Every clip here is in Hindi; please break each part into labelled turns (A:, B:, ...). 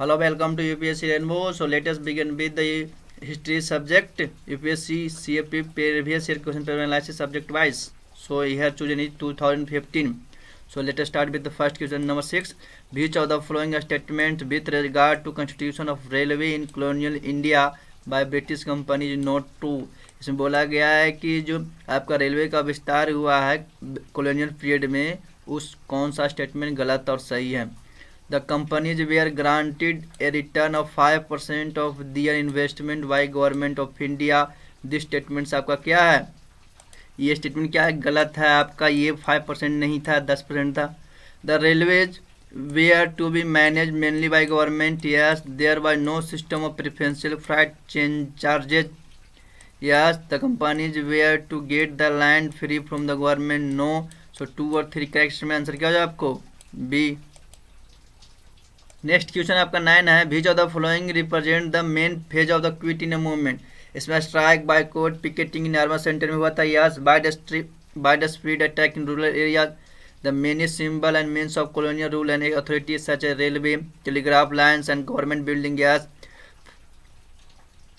A: Hello welcome to UPSC P so let's begin with the history subject UPSC CFP previous year question paper analysis subject wise so year chosen is 2015 so let's start with the first question number six which of the following statement with regard to constitution of railway in colonial India by British company note two इसमें बोला गया है कि जो आपका रेलवे का विस्तार हुआ है कॉलोनियल पीरियड में उस कौन सा स्टेटमेंट गलत और सही है the companies were granted a return of five percent of their investment by government of India this statement आपका क्या है ये स्टेटमेंट क्या है गलत है आपका ये फाइव परसेंट नहीं था दस परसेंट था the railways were to be manage mainly by government yes there by no system of preferential freight charges yes the companies were to get the land free from the government no so two और थ्री करेक्ट में आंसर क्या हो जाए आपको बी नेक्स्ट क्वेश्चन आपका नाइन है which of the following represent the main phase of the quit in movement इसमें strike bicoid picketing in urban center में हुआ था yes by the strip by the speed attack in rural area the many symbol and means of colonial rule and authorities such a railway telegraph lines and government building yes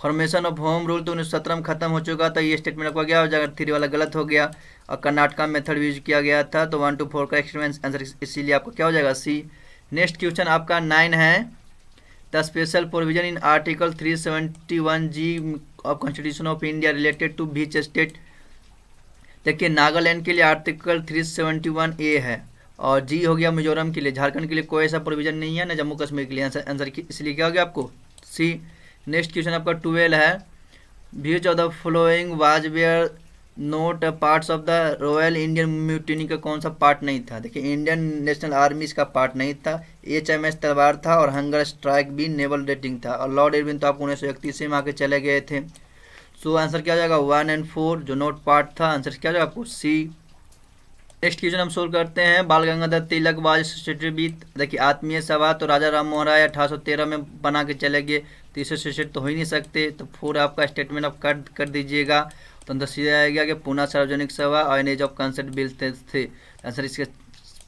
A: formation of home rule तो उन्नीस सत्रह में खत्म हो चुका था ये स्टेटमेंट आपका गया और थ्री वाला गलत हो गया और कर्नाटका मेथड यूज किया गया था तो वन टू फोर का एक्सपीरियंस आंसर इसीलिए आपको क्या हो जाएगा सी नेक्स्ट क्वेश्चन आपका नाइन है the special provision in article 371 G of constitution of India related to which state देखिए नागालैंड के लिए आर्टिकल 371 ए है और जी हो गया मिजोरम के लिए झारखंड के लिए कोई ऐसा प्रोविजन नहीं है ना जम्मू कश्मीर के लिए आंसर आंसर इसलिए क्या हो गया आपको सी नेक्स्ट क्वेश्चन आपका ट्वेल्व है views of the following was were not parts of the royal Indian mutiny का कौन सा पार्ट नहीं था देखिए इंडियन नेशनल आर्मी इसका पार्ट नहीं था एच एम एस तलवार था और हंगर स्ट्राइक भी नेवल रेटिंग था और लॉर्ड एडविन तो आप उन्नीस सौ इकतीस में आके चले गए थे सो so, आंसर क्या हो जाएगा वन एंड फोर जो नोट पार्ट था आंसर क्या हो जाएगा आपको सी नेक्स्ट क्वेश्चन हम सोल्व करते हैं बाल गंगाधर तिलक सी देखिए आत्मीय सभा तो राजा राम मोहन राय अठारह में बना के चले गए तो इससे तो हो ही नहीं सकते तो फोर आपका स्टेटमेंट आप कट कर दीजिएगा तो अंदर सीधा आएगा कि पूना सार्वजनिक सभा और एज ऑफ कंसर्ट बिल थे आंसर इसके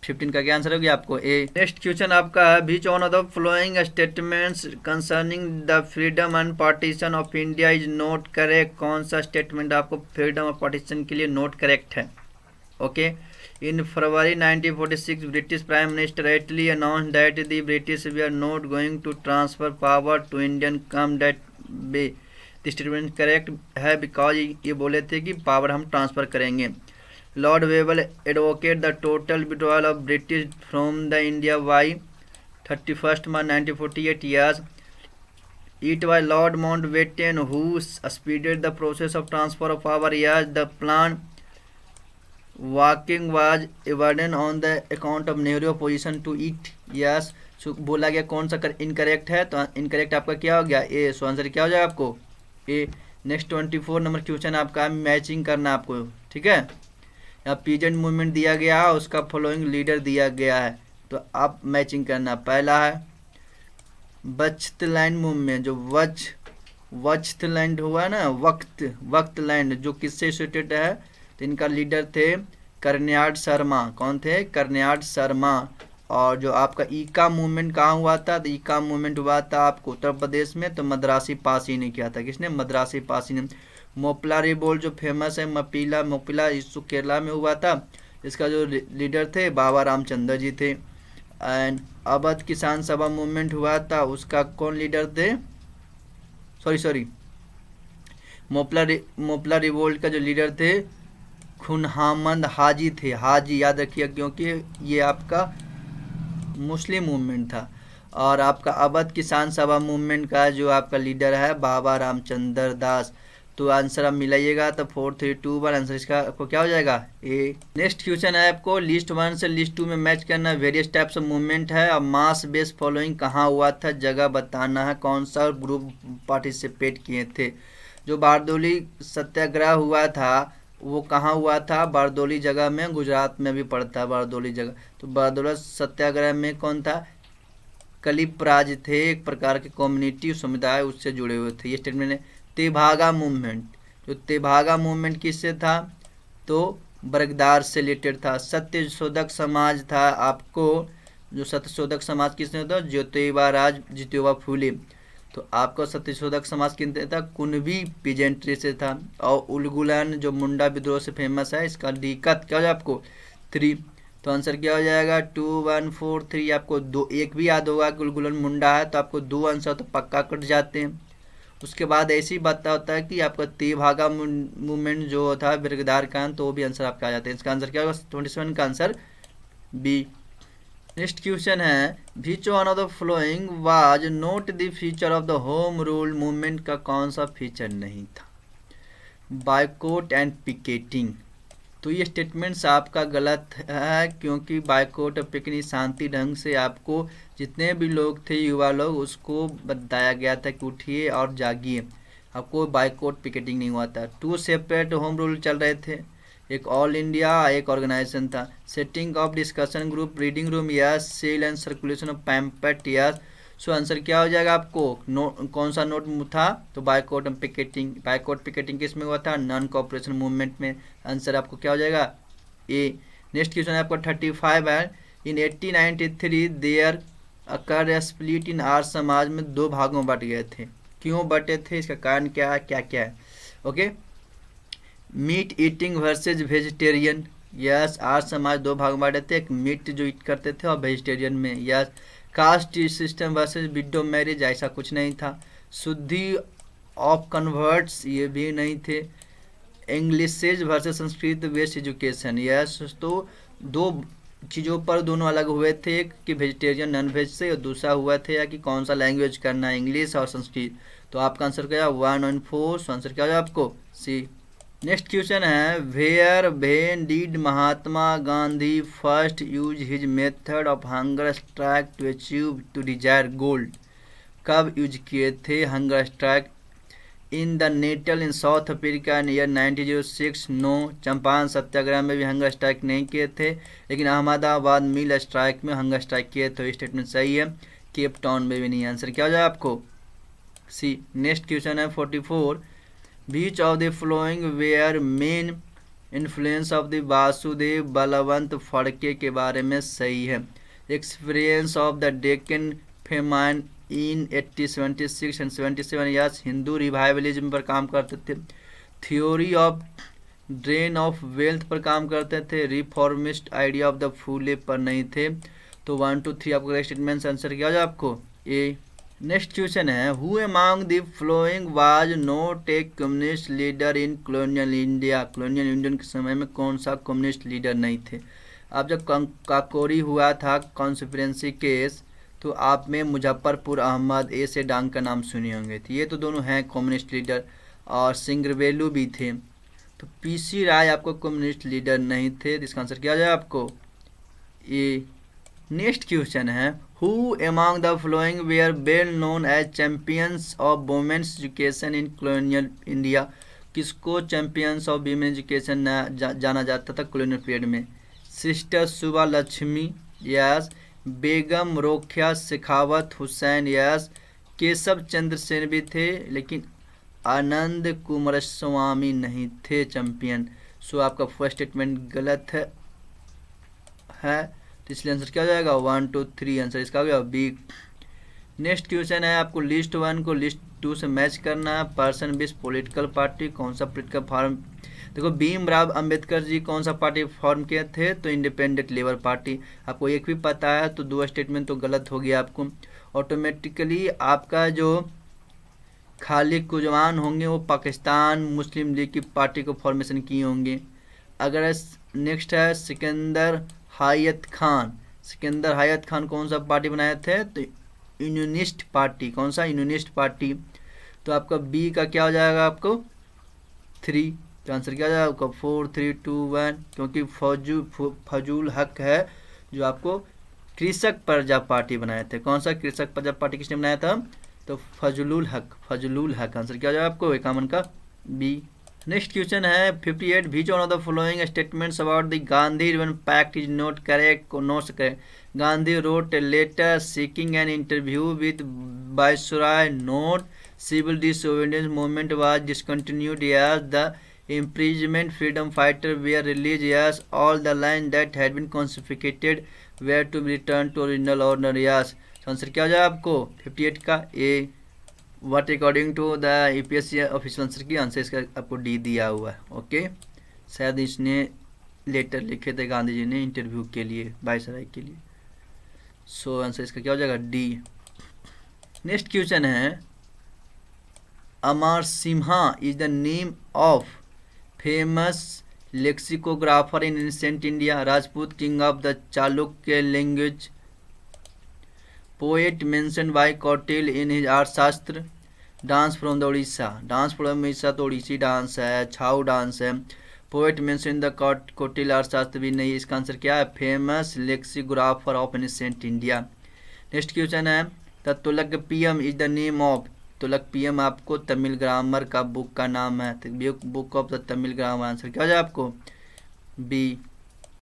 A: फिफ्टीन का क्या आंसर होगी आपको ए नेक्स्ट क्वेश्चन आपका है which one of the following statements concerning the freedom and partition of India is not correct कौन सा स्टेटमेंट आपको फ्रीडम ऑफ पार्टीशन के लिए नॉट करेक्ट है okay in February 1946 British prime minister Attlee announce that the British we are not going to transfer power to Indian come that B तो स्टेटमेंट करेक्ट है बिकॉज ये बोले थे कि पावर हम ट्रांसफ़र करेंगे Lord वेबल advocate the total withdrawal of British from the India by thirty first March nineteen forty eight years it by Lord Mount who who speeded the process of transfer of power the the plan वॉकिंग was on on the account of Nehru opposition to it so बोला गया कौन सा इनकरेक्ट है तो इनकरेक्ट आपका क्या हो गया ए सो आंसर क्या हो जाएगा आपको A next twenty four number question आपका मैचिंग करना आपको ठीक है या पीजेंट मूवमेंट दिया गया है उसका फॉलोइंग लीडर दिया गया है तो आप मैचिंग करना पहला है वक्त लाइन मूवमेंट जो वच वक्त लैंड हुआ ना वक्त वक्त लैंड जो किससे एसोसिएटेड है तो इनका लीडर थे कर्नयाड शर्मा कौन थे कर्नयाड शर्मा और जो आपका ई का मूवमेंट कहाँ हुआ था तो ई का मूवमेंट हुआ था आपको उत्तर प्रदेश में तो मद्रासी पासी ने किया था किसने मद्रासी पासी ने मोपला रिबोल जो फेमस है मपीला मोपिला इसको केरला में हुआ था इसका जो लीडर थे बाबा रामचंद्र जी थे एंड अवध किसान सभा मूवमेंट हुआ था उसका कौन लीडर थे सॉरी सॉरी मोपला रि, मोपला रिवोल्ट का जो लीडर थे खुनहामंद हाजी थे हाजी याद रखिए क्योंकि ये आपका मुस्लिम मूवमेंट था और आपका अवध किसान सभा मूवमेंट का जो आपका लीडर है बाबा रामचंद्र दास तो आंसर आप मिलाइएगा तो four three two one answer इसका आपको क्या हो जाएगा ए नेक्स्ट क्वेश्चन है आपको लिस्ट वन से लिस्ट टू में मैच करना वेरियस टाइप्स ऑफ मूवमेंट है और मास बेस फॉलोइंग कहाँ हुआ था जगह बताना है कौन सा ग्रुप पार्टिसिपेट किए थे जो बारदोली सत्याग्रह हुआ था वो कहाँ हुआ था बारदोली जगह में गुजरात में भी पड़ता है बारदोली जगह तो बारदोला सत्याग्रह में कौन था कलिपराज थे एक प्रकार के कम्युनिटी समुदाय उससे जुड़े हुए थे ये स्टेटमेंट है तेभागा मूवमेंट तो तेभागा मूवमेंट किससे था तो बरगदार से रिलेटेड था सत्य शोधक समाज था आपको जो सत्यशोधक समाज किसने होता ज्योतिबा राज ज्योतिबा फूले तो आपका सत्यशोधक समाज किनते था कुनबी पिजेंट्री से था और उलगुलन जो मुंडा विद्रोह से फेमस है इसका दिक्कत क्या हो जाए आपको थ्री तो आंसर क्या हो जाएगा टू वन फोर थ्री आपको दो एक भी याद होगा कि उलगुलन मुंडा है तो आपको दो आंसर तो पक्का कट जाते हैं उसके बाद ऐसी बात होता है कि आपका भागा मूवमेंट जो था बिरगदार कान तो वो भी आंसर आपका आ जाते हैं इसका आंसर क्या होगा ट्वेंटी सेवन का आंसर बी नेक्स्ट क्वेश्चन है which one of the following was not the feature of the home rule movement का कौन सा फीचर नहीं था बायकोट एंड पिकेटिंग तो ये स्टेटमेंट्स आपका गलत है क्योंकि बाइकोट और पिकनिक शांति ढंग से आपको जितने भी लोग थे युवा लोग उसको बताया गया था कि उठिए और जागिए आपको बाइकोट पिकेटिंग नहीं हुआ था टू सेपरेट होम रूल चल रहे थे एक ऑल इंडिया एक ऑर्गेनाइजेशन था setting of discussion group reading room yes sale and circulation of pamphlet yes so answer क्या हो जाएगा आपको नो कौन सा नोट था तो boycott and picketing boycott picketing किस में हुआ था नॉन कॉपरेशन मूवमेंट में आंसर आपको क्या हो जाएगा ए नेक्स्ट क्वेश्चन है आपका थर्टी फाइव है in eighteen ninety three there occur split in Arya Samaj में दो भागों में बट गए थे क्यों बटे थे इसका कारण क्या है क्या क्या है okay meat eating versus vegetarian yes आज समाज दो भाग बांटे थे एक मीट जो ईट करते थे और वेजिटेरियन में yes caste system versus widow marriage ऐसा कुछ नहीं था शुद्धि ऑफ कन्वर्ट्स ये भी नहीं थे Englishes versus Sanskrit west education yes तो दो चीज़ों पर दोनों अलग हुए थे एक कि वेजिटेरियन नॉन वेज से और दूसरा हुआ था कि कौन सा लैंग्वेज करना है इंग्लिश और संस्कृत तो आपका आंसर क्या हुआ वन एंड फोर आंसर क्या होगा आपको सी नेक्स्ट क्वेश्चन है where when did Mahatma Gandhi first use his method of hunger strike to achieve to desire goal कब यूज किए थे hunger strike in the Natal in South Africa year six no Champaran Satyagraha में भी हंगर स्ट्राइक नहीं किए थे लेकिन अहमदाबाद मिल स्ट्राइक में हंगर स्ट्राइक किए थे स्टेटमेंट सही है केप टाउन में भी नहीं आंसर क्या हो जाए आपको सी नेक्स्ट क्वेश्चन है forty four which of the following were main influence of the Vasudev Balwant Phadke के बारे में सही है experience of the Deccan famine in eighteen seventy six and seventy seven yes Hindu revivalism पर काम करते थे theory of drain of wealth पर काम करते थे reformist idea of the Phule पर नहीं थे तो वन टू थ्री आपका स्टेटमेंट आंसर किया जाए आपको ए नेक्स्ट क्वेश्चन है who among the following was not a communist leader in colonial India colonial Indian के समय में कौन सा कम्युनिस्ट लीडर नहीं थे अब जब काकोरी हुआ था कॉन्स्पिरेंसी केस तो आप में मुजफ्फरपुर अहमद ए से डांग का नाम सुने होंगे थे तो ये तो दोनों हैं कम्युनिस्ट लीडर और सिंगरवेलू भी थे तो पीसी राय आपको कम्युनिस्ट लीडर नहीं थे तो इसका आंसर क्या जाए आपको ये नेक्स्ट क्वेश्चन है Who among the following were well known as champions of women's education in colonial India? किसको चैम्पियंस ऑफ वीमेन एजुकेशन जा, जाना जाता था कॉलोनियल पीरियड में sister Subba Lakshmi yes Begum Rokeya Sakhawat Hossain yes Keshav Chandra Sen भी थे लेकिन आनंद कुमार स्वामी नहीं थे चैंपियन सो आपका फर्स्ट स्टेटमेंट गलत है है तो इसलिए आंसर क्या हो जाएगा वन टू थ्री आंसर इसका हो गया बी नेक्स्ट क्वेश्चन है आपको लिस्ट वन को लिस्ट टू से मैच करना है पर्सन बिस पोलिटिकल पार्टी कौन सा पोलिटिकल फॉर्म देखो भीम राव अम्बेडकर जी कौन सा पार्टी फॉर्म किए थे तो इंडिपेंडेंट लेबर पार्टी आपको एक भी पता है तो दो स्टेटमेंट तो गलत हो गया आपको ऑटोमेटिकली आपका जो खालिद कुजवान होंगे वो पाकिस्तान मुस्लिम लीग की पार्टी को फॉर्मेशन किए होंगे अगर नेक्स्ट है सिकंदर हायत खान सिकंदर हायत खान कौन सा पार्टी बनाए थे तो यूनिस्ट पार्टी कौन सा यूनिस्ट पार्टी तो आपका बी का क्या हो जाएगा आपको थ्री तो आंसर क्या हो जाएगा आपका फोर थ्री टू वन क्योंकि फौजू फजूल हक है जो आपको कृषक प्रजा पार्टी बनाए थे कौन सा कृषक प्रजा पार्टी किसने बनाया था तो फजलुल हक फजलुल हक आंसर क्या हो जाएगा आपको एकावन का बी नेक्स्ट क्वेश्चन है 58 eight which one of the following statements about the Gandhi Irwin pact is not correct not correct Gandhi wrote letter seeking an interview with viceroy not civil disobedience movement was discontinued yes the imprisonment freedom fighter release released all the line lines that had confiscated confiscated were to return to original original owner yes answer क्या हो जाए आपको फिफ्टी का A what according to the A P S C official answer key answer इसका आपको डी दिया हुआ है ओके शायद इसने लेटर लिखे थे गांधी जी ने इंटरव्यू के लिए बाईसराय के लिए सो so, आंसर इसका क्या हो जाएगा डी नेक्स्ट क्वेश्चन है Amar Simha is the name of famous lexicographer in ancient India Rajput king of the Chalukya language poet mention by Kautil in his Arthashastra dance from the Orissa dance from Orissa तो उड़ीसी डांस है छाऊ डांस है पोएट मेंशन द कॉट कोटिल अर्थशास्त्र भी नहीं इसका आंसर क्या है famous lexicographer of ancient India next question है the Tolkappiyam is the name of तुलक Tolkappiyam आपको तमिल ग्रामर का बुक का नाम है book of the Tamil grammar answer क्या हो जाए आपको बी